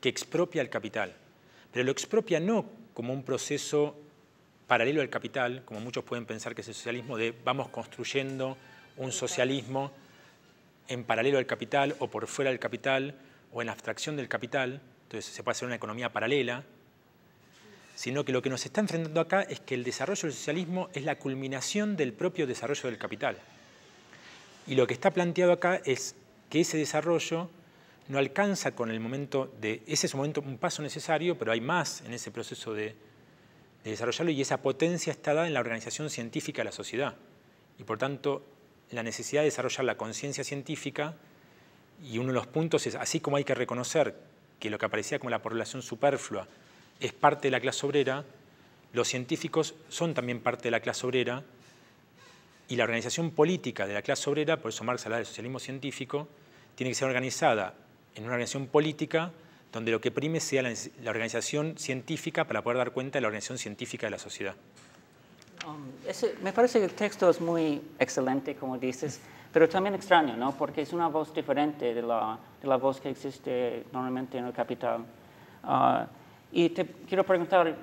que expropia el capital, pero lo expropia no como un proceso paralelo al capital, como muchos pueden pensar que es el socialismo de vamos construyendo un socialismo en paralelo al capital o por fuera del capital o en abstracción del capital, entonces se puede hacer una economía paralela, sino que lo que nos está enfrentando acá es que el desarrollo del socialismo es la culminación del propio desarrollo del capital. Y lo que está planteado acá es que ese desarrollo no alcanza con el momento de... Ese es un momento, un paso necesario, pero hay más en ese proceso de de desarrollarlo y esa potencia está dada en la organización científica de la sociedad. Y por tanto, la necesidad de desarrollar la conciencia científica y uno de los puntos es, así como hay que reconocer que lo que aparecía como la población superflua es parte de la clase obrera, los científicos son también parte de la clase obrera y la organización política de la clase obrera, por eso Marx habla del socialismo científico, tiene que ser organizada en una organización política donde lo que prime sea la, organización científica para poder dar cuenta de la organización científica de la sociedad. Um, me parece que el texto es muy excelente, como dices, pero también extraño, ¿no? Porque es una voz diferente de la, de la voz que existe normalmente en el capital. Ah, y te quiero preguntar,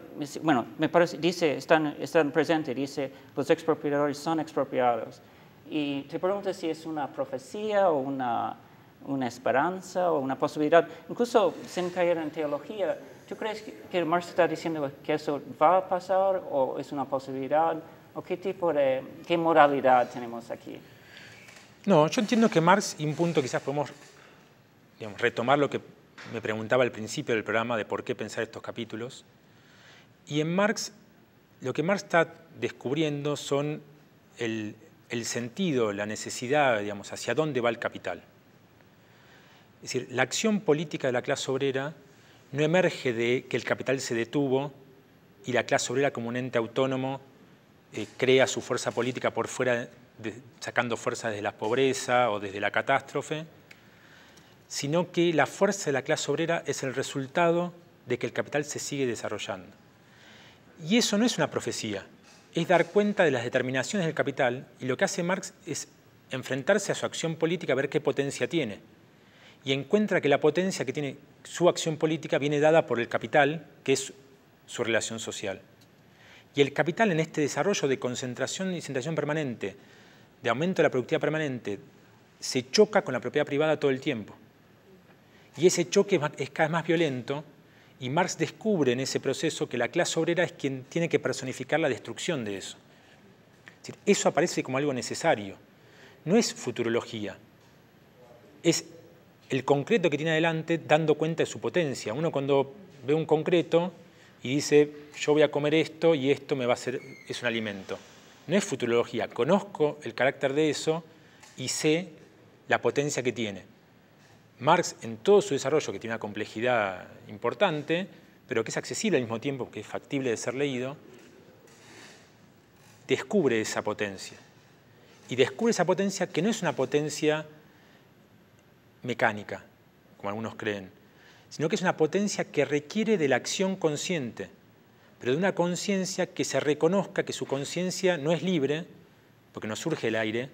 bueno, me parece, dice, están, están presentes, dice, los expropiadores son expropiados. Y te pregunto si es una profecía o una una esperanza o una posibilidad, incluso sin caer en teología, ¿tú crees que Marx está diciendo que eso va a pasar o es una posibilidad? ¿O qué tipo de, qué moralidad tenemos aquí? No, yo entiendo que Marx, y un punto quizás podemos retomar lo que me preguntaba al principio del programa de por qué pensar estos capítulos, y en Marx, lo que Marx está descubriendo son el, el sentido, la necesidad, digamos, hacia dónde va el capital. Es decir, la acción política de la clase obrera no emerge de que el capital se detuvo y la clase obrera como un ente autónomo eh, crea su fuerza política por fuera, sacando fuerza desde la pobreza o desde la catástrofe, sino que la fuerza de la clase obrera es el resultado de que el capital se sigue desarrollando. Y eso no es una profecía, es dar cuenta de las determinaciones del capital y lo que hace Marx es enfrentarse a su acción política, ver qué potencia tiene y encuentra que la potencia que tiene su acción política viene dada por el capital, que es su relación social. Y el capital en este desarrollo de concentración y concentración permanente, de aumento de la productividad permanente, se choca con la propiedad privada todo el tiempo. Y ese choque es cada vez más violento y Marx descubre en ese proceso que la clase obrera es quien tiene que personificar la destrucción de eso. eso aparece como algo necesario. No es futurología, es el concreto que tiene adelante dando cuenta de su potencia. Uno cuando ve un concreto y dice, yo voy a comer esto y esto me va a ser, es un alimento. No es futurología, conozco el carácter de eso y sé la potencia que tiene. Marx en todo su desarrollo, que tiene una complejidad importante, pero que es accesible al mismo tiempo, que es factible de ser leído, descubre esa potencia. Y descubre esa potencia que no es una potencia mecánica, como algunos creen, sino que es una potencia que requiere de la acción consciente, pero de una conciencia que se reconozca que su conciencia no es libre, porque no surge el aire,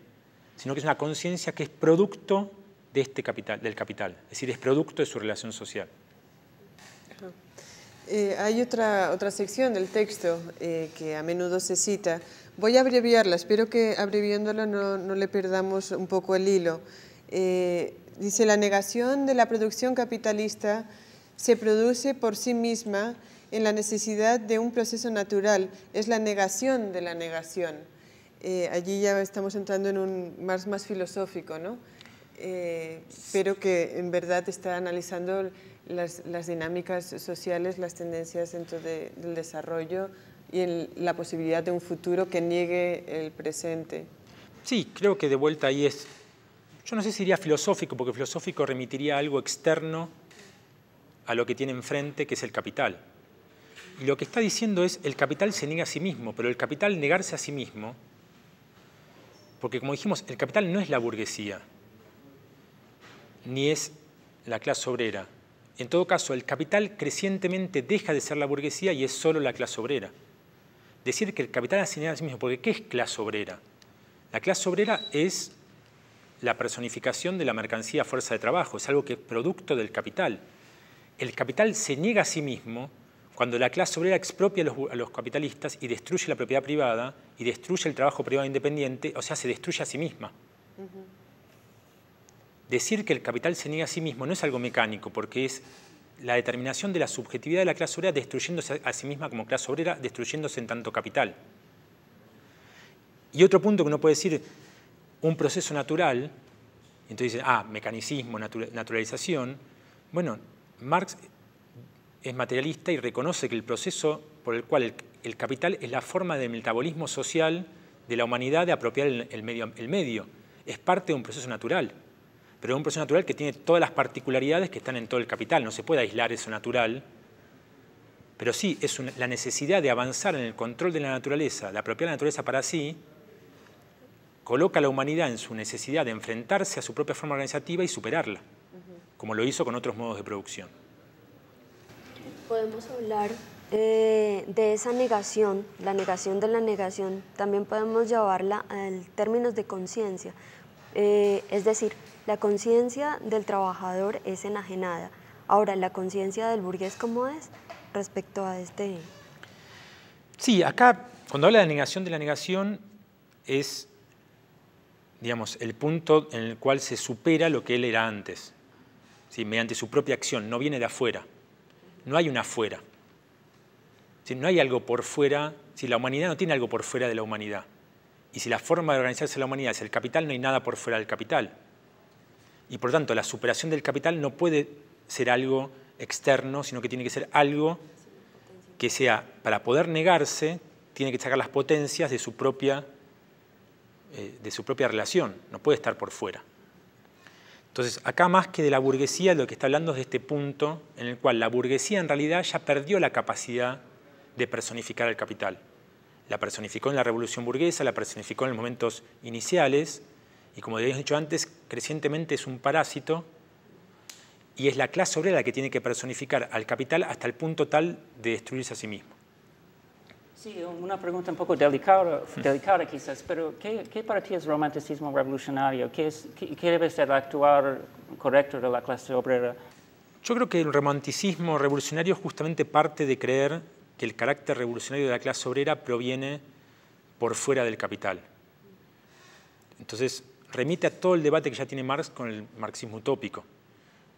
sino que es una conciencia que es producto de este capital, del capital, es decir, es producto de su relación social. Eh, hay otra, otra sección del texto eh, que a menudo se cita. Voy a abreviarla, espero que abreviándola no, le perdamos un poco el hilo. Eh, Dice, la negación de la producción capitalista se produce por sí misma en la necesidad de un proceso natural, es la negación de la negación. Eh, allí ya estamos entrando en un más, más filosófico, ¿no? Eh, pero que en verdad está analizando las, las dinámicas sociales, las tendencias dentro del desarrollo y la posibilidad de un futuro que niegue el presente. Sí, creo que de vuelta ahí es yo no sé si sería filosófico, porque filosófico remitiría algo externo a lo que tiene enfrente, que es el capital. Y lo que está diciendo es, el capital se niega a sí mismo, pero el capital negarse a sí mismo, porque como dijimos, el capital no es la burguesía, ni es la clase obrera. En todo caso, el capital crecientemente deja de ser la burguesía y es solo la clase obrera. Decir que el capital se niega a sí mismo, porque ¿qué es clase obrera? La clase obrera es la personificación de la mercancía fuerza de trabajo, es algo que es producto del capital. El capital se niega a sí mismo cuando la clase obrera expropia a los, capitalistas y destruye la propiedad privada y destruye el trabajo privado independiente, o sea, se destruye a sí misma. Decir que el capital se niega a sí mismo no es algo mecánico, porque es la determinación de la subjetividad de la clase obrera destruyéndose a sí misma como clase obrera, destruyéndose en tanto capital. Y otro punto que uno puede decir, un proceso natural, entonces dicen, ah, mecanicismo, naturalización. Bueno, Marx es materialista y reconoce que el proceso por el cual el, capital es la forma de metabolismo social de la humanidad de apropiar el, medio, el medio. Es parte de un proceso natural, pero es un proceso natural que tiene todas las particularidades que están en todo el capital. No se puede aislar eso natural, pero sí es la necesidad de avanzar en el control de la naturaleza, de apropiar la naturaleza para sí, coloca a la humanidad en su necesidad de enfrentarse a su propia forma organizativa y superarla, como lo hizo con otros modos de producción. Podemos hablar eh, de esa negación, la negación de la negación, también podemos llevarla a términos de conciencia. Eh, es decir, la conciencia del trabajador es enajenada. Ahora, ¿la conciencia del burgués cómo es respecto a este? Sí, acá cuando habla de negación de la negación es digamos, el punto en el cual se supera lo que él era antes, si mediante su propia acción, no viene de afuera, no hay un afuera, si no hay algo por fuera, si la humanidad no tiene algo por fuera de la humanidad, y si la forma de organizarse la humanidad es el capital, no hay nada por fuera del capital, y por tanto la superación del capital no puede ser algo externo, sino que tiene que ser algo que sea, para poder negarse, tiene que sacar las potencias de su propia eh, de su propia relación, no puede estar por fuera. Entonces, acá más que de la burguesía, lo que está hablando es de este punto en el cual la burguesía en realidad ya perdió la capacidad de personificar al capital. La personificó en la revolución burguesa, la personificó en los momentos iniciales, y como habíamos dicho antes, crecientemente es un parásito y es la clase obrera la que tiene que personificar al capital hasta el punto tal de destruirse a sí mismo. Sí, una pregunta un poco delicada, delicada quizás, pero ¿qué, para ti es romanticismo revolucionario? ¿Qué, debe ser el actuar correcto de la clase obrera? Yo creo que el romanticismo revolucionario es justamente parte de creer que el carácter revolucionario de la clase obrera proviene por fuera del capital. Entonces, remite a todo el debate que ya tiene Marx con el marxismo utópico,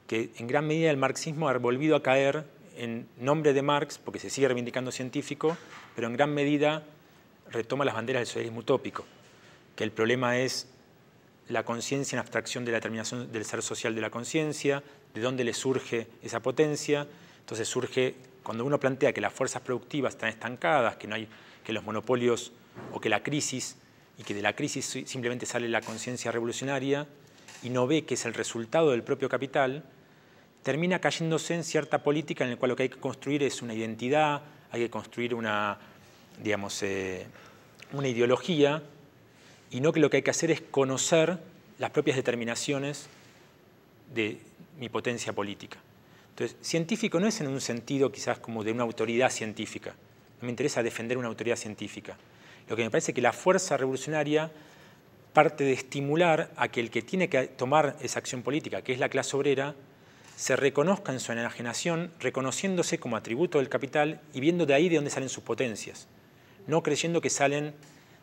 que en gran medida el marxismo ha volvido a caer en nombre de Marx, porque se sigue reivindicando científico, pero en gran medida retoma las banderas del socialismo utópico, que el problema es la conciencia en abstracción de la determinación del ser social de la conciencia, de dónde le surge esa potencia. Entonces surge, cuando uno plantea que las fuerzas productivas están estancadas, que, no hay, que los monopolios o que la crisis, y que de la crisis simplemente sale la conciencia revolucionaria, y no ve que es el resultado del propio capital, termina cayéndose en cierta política en la cual lo que hay que construir es una identidad, hay que construir una, digamos, eh, una ideología, y no que lo que hay que hacer es conocer las propias determinaciones de mi potencia política. Entonces, científico no es en un sentido quizás como de una autoridad científica. No me interesa defender una autoridad científica. Lo que me parece que la fuerza revolucionaria parte de estimular a que el que tiene que tomar esa acción política, que es la clase obrera, se reconozca en su enajenación, reconociéndose como atributo del capital y viendo de ahí de dónde salen sus potencias, no creyendo que salen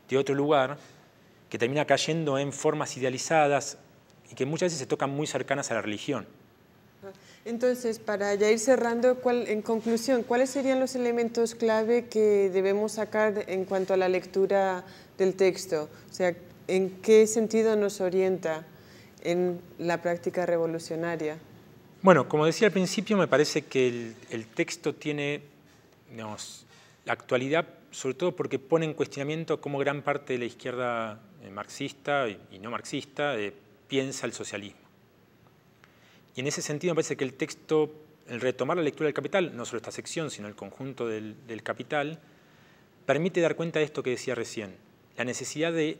de otro lugar, que termina cayendo en formas idealizadas y que muchas veces se tocan muy cercanas a la religión. Entonces, para ya ir cerrando, en conclusión, ¿cuáles serían los elementos clave que debemos sacar en cuanto a la lectura del texto? O sea, ¿en qué sentido nos orienta en la práctica revolucionaria? Bueno, como decía al principio, me parece que el, texto tiene la actualidad, sobre todo porque pone en cuestionamiento cómo gran parte de la izquierda eh, marxista y no marxista eh, piensa el socialismo. Y en ese sentido me parece que el texto, el retomar la lectura del Capital, no solo esta sección, sino el conjunto del, Capital, permite dar cuenta de esto que decía recién, la necesidad de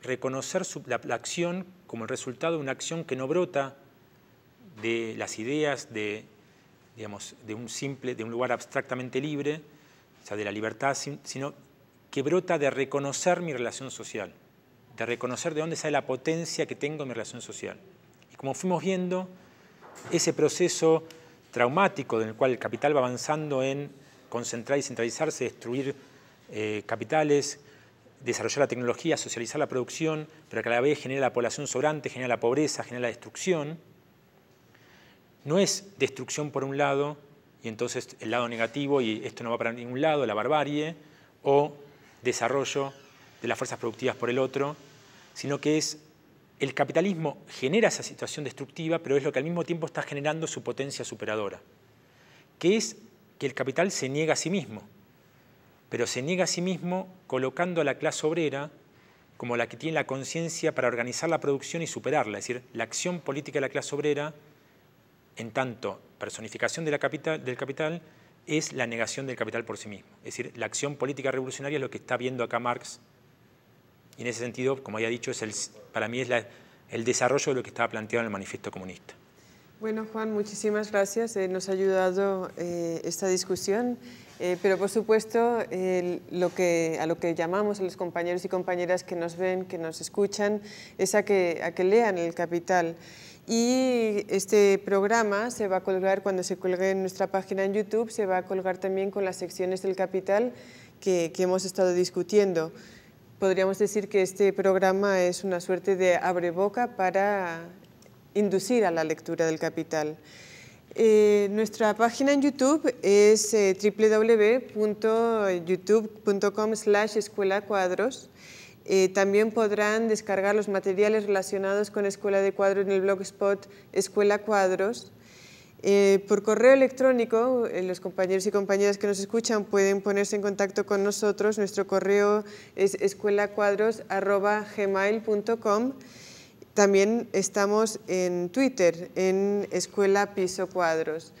reconocer la, la, acción como el resultado de una acción que no brota de las ideas de, un simple, de un lugar abstractamente libre, o sea, de la libertad, sino que brota de reconocer mi relación social, de reconocer de dónde sale la potencia que tengo en mi relación social. Y como fuimos viendo, ese proceso traumático en el cual el capital va avanzando en concentrar y centralizarse, destruir eh, capitales, desarrollar la tecnología, socializar la producción, pero que a la vez genera la población sobrante, genera la pobreza, genera la destrucción, no es destrucción por un lado, y entonces el lado negativo, y esto no va para ningún lado, la barbarie, o desarrollo de las fuerzas productivas por el otro, sino que es el capitalismo genera esa situación destructiva, pero es lo que al mismo tiempo está generando su potencia superadora, que es que el capital se niega a sí mismo, pero se niega a sí mismo colocando a la clase obrera como la que tiene la conciencia para organizar la producción y superarla, es decir, la acción política de la clase obrera en tanto, personificación la capital, del capital es la negación del capital por sí mismo. Es decir, la acción política revolucionaria es lo que está viendo acá Marx. Y en ese sentido, como he dicho, para mí es el desarrollo de lo que estaba planteado en el manifiesto comunista. Bueno, Juan, muchísimas gracias. Eh, nos ha ayudado eh, esta discusión, eh, pero por supuesto a lo que llamamos a los compañeros y compañeras que nos ven, que nos escuchan, es que, a que lean el Capital. Y este programa se va a colgar cuando se colgue en nuestra página en YouTube, se va a colgar también con las secciones del capital que, hemos estado discutiendo. Podríamos decir que este programa es una suerte de abreboca para inducir a la lectura del capital. Eh, nuestra página en YouTube es eh, www.youtube.com slash cuadros. Eh, también podrán descargar los materiales relacionados con Escuela de Cuadros en el blogspot Escuela Cuadros. Eh, por correo electrónico, eh, los compañeros y compañeras que nos escuchan pueden ponerse en contacto con nosotros. Nuestro correo es escuelacuadros.gmail.com. También estamos en Twitter, en Escuela Piso Cuadros.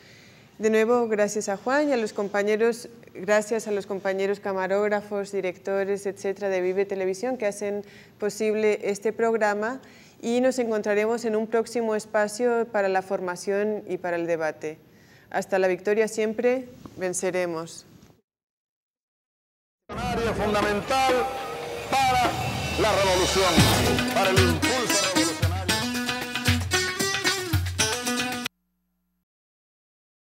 De nuevo, gracias a Juan y a los compañeros, gracias a los compañeros camarógrafos, directores, etcétera, de Vive Televisión que hacen posible este programa y nos encontraremos en un próximo espacio para la formación y para el debate. Hasta la victoria siempre, venceremos. Fundamental para la revolución, para